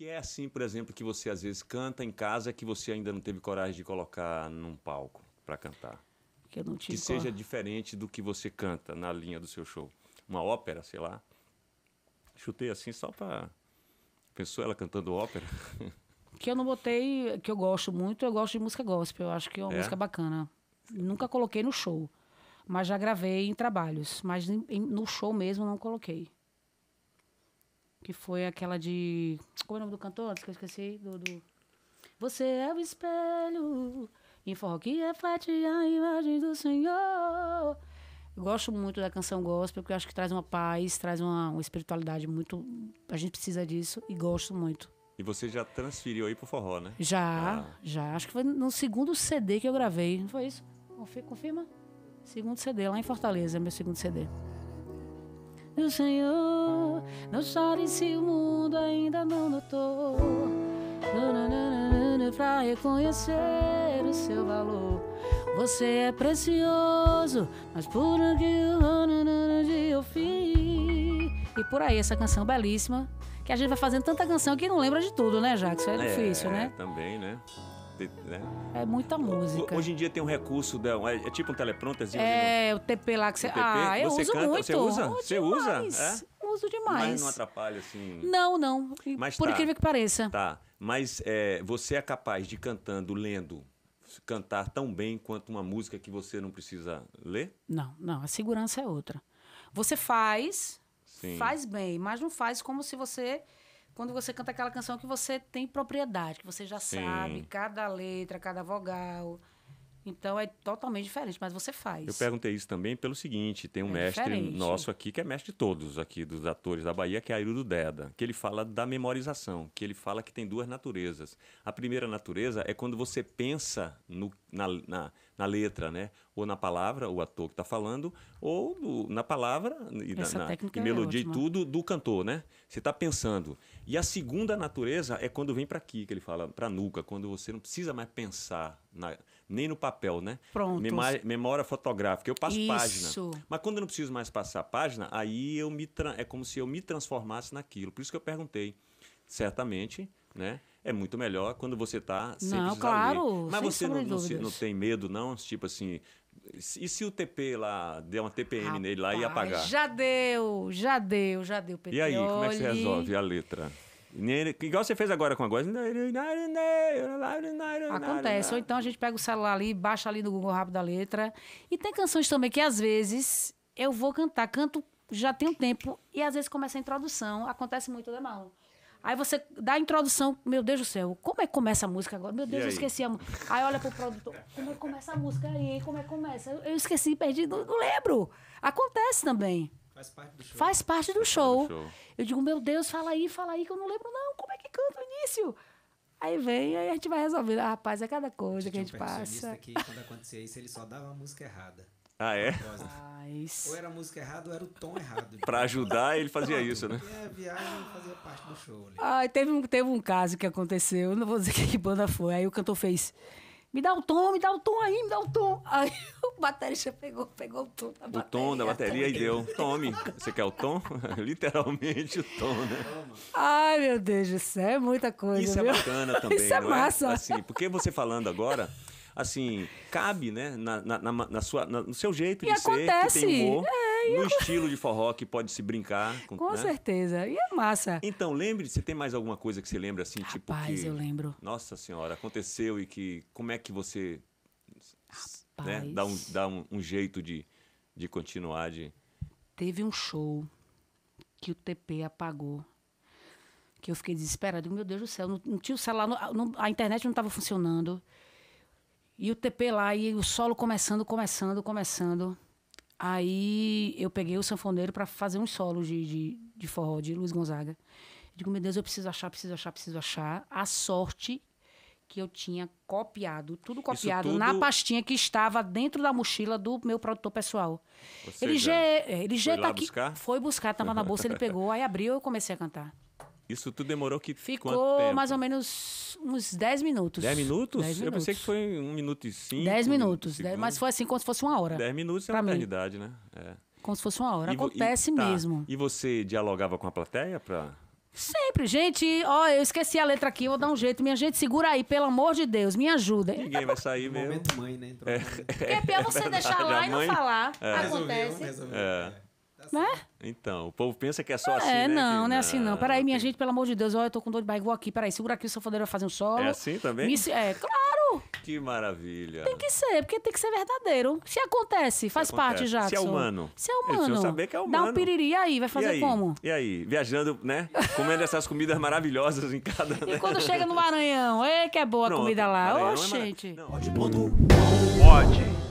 que é assim, por exemplo, que você às vezes canta em casa que você ainda não teve coragem de colocar num palco para cantar? Que eu não Que seja cor... diferente do que você canta na linha do seu show. Uma ópera, sei lá. Chutei assim só para Pensou ela cantando ópera? Que eu não botei, que eu gosto muito, eu gosto de música gospel, eu acho que é uma é? música bacana. Nunca coloquei no show, mas já gravei em trabalhos, mas no show mesmo não coloquei. Que foi aquela de. Qual é o nome do cantor? Acho que eu esqueci. Do, do... Você é o espelho, em forró que reflete é a imagem do Senhor. Eu gosto muito da canção gospel, porque eu acho que traz uma paz, traz uma, uma espiritualidade muito. A gente precisa disso e gosto muito. E você já transferiu aí pro forró, né? Já, ah. já. Acho que foi no segundo CD que eu gravei. Não foi isso? Confirma? Segundo CD, lá em Fortaleza, meu segundo CD do Senhor. Não chore se o mundo ainda não notou. É pra reconhecer o seu valor. Você é precioso, mas por onde eu fui. E por aí, essa canção belíssima. Que a gente vai fazendo tanta canção que não lembra de tudo, né, Jackson? Isso é, é difícil, né? Também, né? né? É muita música. Hoje em dia tem um recurso, da, né? é, é, tipo um teleprompter. É, um... o TP lá que você... ah, eu você uso canta, muito. Você usa? Oh, você usa? É? Uso demais. Mas não atrapalha, assim... Não, não. Mas Por tá, incrível que pareça. Tá, mas é, você é capaz de cantando, lendo, cantar tão bem quanto uma música que você não precisa ler? Não, não. A segurança é outra. Você faz, Sim. faz bem, mas não faz como se você quando você canta aquela canção que você tem propriedade, que você já Sim. sabe cada letra, cada vogal. Então é totalmente diferente, mas você faz. Eu perguntei isso também pelo seguinte: tem um é mestre diferente. nosso aqui, que é mestre de todos aqui, dos atores da Bahia, que é Airudo Deda, que ele fala da memorização, que ele fala que tem duas naturezas. A primeira natureza é quando você pensa no, na, na, na letra, né? Ou na palavra, o ator que está falando, ou na palavra e, na, na, é e melodia é e tudo do cantor, né? Você está pensando. E a segunda natureza é quando vem para aqui, que ele fala, para a nuca, quando você não precisa mais pensar na, nem no papel, né? Pronto. Memória, memória fotográfica. Eu passo Isso. página. Mas quando eu não preciso mais passar página, aí eu me é como se eu me transformasse naquilo. Por isso que eu perguntei certamente, né? É muito melhor quando você está sem Não, claro. Ler. Mas você não, não, se, não, tem medo, não? Tipo assim, e se o TP lá der uma TPM Rapaz, nele lá e apagar? Já deu, já deu, já deu. Petrioli. E aí, como é que você resolve a letra? Igual você fez agora com a voz. Acontece. Ou então a gente pega o celular ali, baixa ali no Google rápido a letra. E tem canções também que às vezes eu vou cantar, canto já tem um tempo, e às vezes começa a introdução. Acontece muito, né, Marlon? Aí você dá a introdução, meu Deus do céu, como é que começa a música agora? Meu Deus, eu esqueci a música. Aí olha pro produtor, como é que começa a música aí? Como é que começa? Eu, eu esqueci, perdi, não, não, lembro. Acontece também. Faz parte do show. Faz parte do show. do show. Eu digo, meu Deus, fala aí, fala aí, que eu não lembro, não. Como é que canta o início? Aí vem, aí a gente vai resolvendo. Ah, rapaz, é cada coisa que a gente um passa. Que, quando acontecia isso, ele só dava a música errada. Ah, é? Mas... Ou era a música errada ou era o tom errado. pra ajudar, ele fazia isso, né? É, viagem fazia parte do show ali. Ah, teve um, teve um caso que aconteceu, eu não vou dizer que banda foi. Aí o cantor fez. Me dá o tom, me dá o tom aí, me dá o tom. Aí o baterista pegou, pegou o tom da o bateria. O tom da bateria e deu. Tome. Você quer o tom? Literalmente o tom, né? Ai, meu Deus, isso é muita coisa. Isso é viu? é bacana também. Isso é massa. É? Assim, porque você falando agora assim, cabe, né? Na, na, na, na sua, no seu jeito e de acontece. ser, que tem humor, é, no estilo de forró que pode se brincar. Com, com né? certeza. E é massa. Então, lembre, se tem mais alguma coisa que você lembra, assim, Rapaz, tipo rapaz eu lembro. Nossa Senhora, aconteceu e que... Como é que você... Né, rapaz. Né, dá um, dá um, um jeito de, de continuar, de... Teve um show que o TP apagou que eu fiquei desesperada. Meu Deus do céu, não, não tinha o celular, não, não, a internet não estava funcionando. E o TP lá, e o solo começando, começando, começando. Aí eu peguei o sanfoneiro para fazer uns solos de, de, de forró de Luiz Gonzaga. Eu digo, meu Deus, eu preciso achar, preciso achar, preciso achar. A sorte que eu tinha copiado, tudo copiado tudo... na pastinha que estava dentro da mochila do meu produtor pessoal. seja, ele já, é, ele já foi tá aqui. Buscar? Foi buscar, tava na bolsa, ele pegou, aí abriu e eu comecei a cantar. Isso tudo demorou que Ficou mais ou menos uns 10 minutos. 10 minutos? minutos. Eu pensei que foi 1 um minuto e 5. 10 minutos. Um mas foi assim, como se fosse uma hora. 10 minutos é pra uma eternidade, né? É. Como se fosse uma hora. E, Acontece e, tá. mesmo. E você dialogava com a plateia pra... Sempre, gente. Ó, oh, eu esqueci a letra aqui, vou dar um jeito. Minha gente, segura aí, pelo amor de Deus, me ajuda. Ninguém vai sair mesmo. Momento mãe, né? É, é, é, pior você é verdade, deixar lá e não mãe, falar. É. Acontece. Resolveu, resolveu. É assim. Né? Então, o povo pensa que é só é, assim. É, né? não, que, não é assim não. Peraí, minha tem... gente, pelo amor de Deus, ó, eu tô com dor de barriga, vou aqui, peraí, segura aqui, o seu sanfoneiro vai fazer um solo. É assim também? Me... É, claro! Que maravilha. Tem que ser, porque tem que ser verdadeiro. Se acontece, faz Se acontece. parte já. Se é humano. Se é humano. saber que é humano. Dá um piriri aí, vai fazer e aí? como? E aí? Viajando, né? Comendo essas comidas maravilhosas em cada. E né? quando chega no Maranhão, é que é boa Pronto, a comida lá. É Ô, oh, é gente. Mar... Pode, pode.